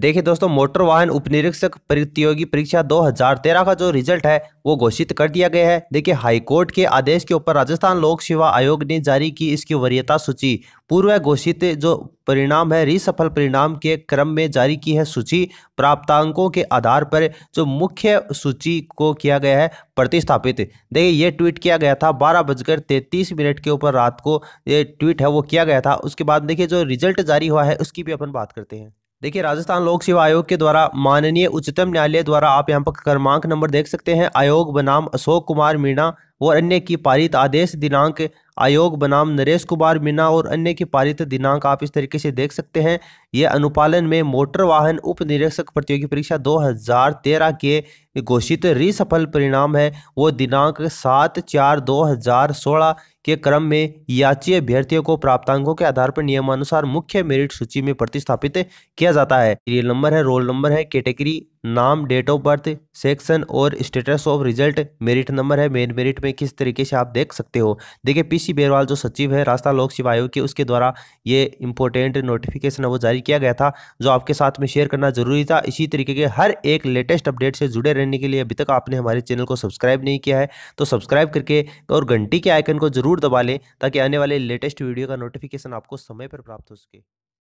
देखिए दोस्तों मोटर वाहन उपनिरीक्षक प्रतियोगी परीक्षा 2013 का जो रिजल्ट है वो घोषित कर दिया गया है देखिए हाईकोर्ट के आदेश के ऊपर राजस्थान लोक सेवा आयोग ने जारी की इसकी वरीयता सूची पूर्व घोषित जो परिणाम है रिसफल परिणाम के क्रम में जारी की है सूची प्राप्तांकों के आधार पर जो मुख्य सूची को किया गया है प्रतिस्थापित देखिए ये ट्वीट किया गया था बारह बजकर तैंतीस मिनट के ऊपर रात को ये ट्वीट है वो किया गया था उसके बाद देखिए जो रिजल्ट जारी हुआ है उसकी भी अपन बात करते हैं देखिए राजस्थान लोक सेवा आयोग के द्वारा माननीय उच्चतम न्यायालय द्वारा आप यहाँ पर क्रमांक नंबर देख सकते हैं आयोग बनाम अशोक कुमार मीणा और अन्य की पारित आदेश दिनांक आयोग बनाम नरेश कुमार मीना और अन्य की पारित दिनांक आप इस तरीके से देख सकते हैं ये अनुपालन में मोटर वाहन उप निरीक्षक प्रतियोगी परीक्षा 2013 के घोषित रिसफल परिणाम है वो दिनांक सात चार 2016 के क्रम में याची अभ्यर्थियों को प्राप्तांकों के आधार पर नियमानुसार मुख्य मेरिट सूची में प्रतिस्थापित किया जाता है ये नंबर है रोल नंबर है कैटेगरी नाम डेट ऑफ बर्थ सेक्शन और status of result merit number है मेन मेरिट में किस तरीके से आप देख सकते हो देखिए सी बेरवाल जो सचिव है राजस्थान लोक सेवा आयोग के उसके द्वारा ये इंपॉर्टेंट नोटिफिकेशन वो जारी किया गया था जो आपके साथ में शेयर करना जरूरी था इसी तरीके के हर एक लेटेस्ट अपडेट से जुड़े रहने के लिए अभी तक आपने हमारे चैनल को सब्सक्राइब नहीं किया है तो सब्सक्राइब करके और घंटी के आइकन को जरूर दबा लें ताकि आने वाले लेटेस्ट वीडियो का नोटिफिकेशन आपको समय पर प्राप्त हो सके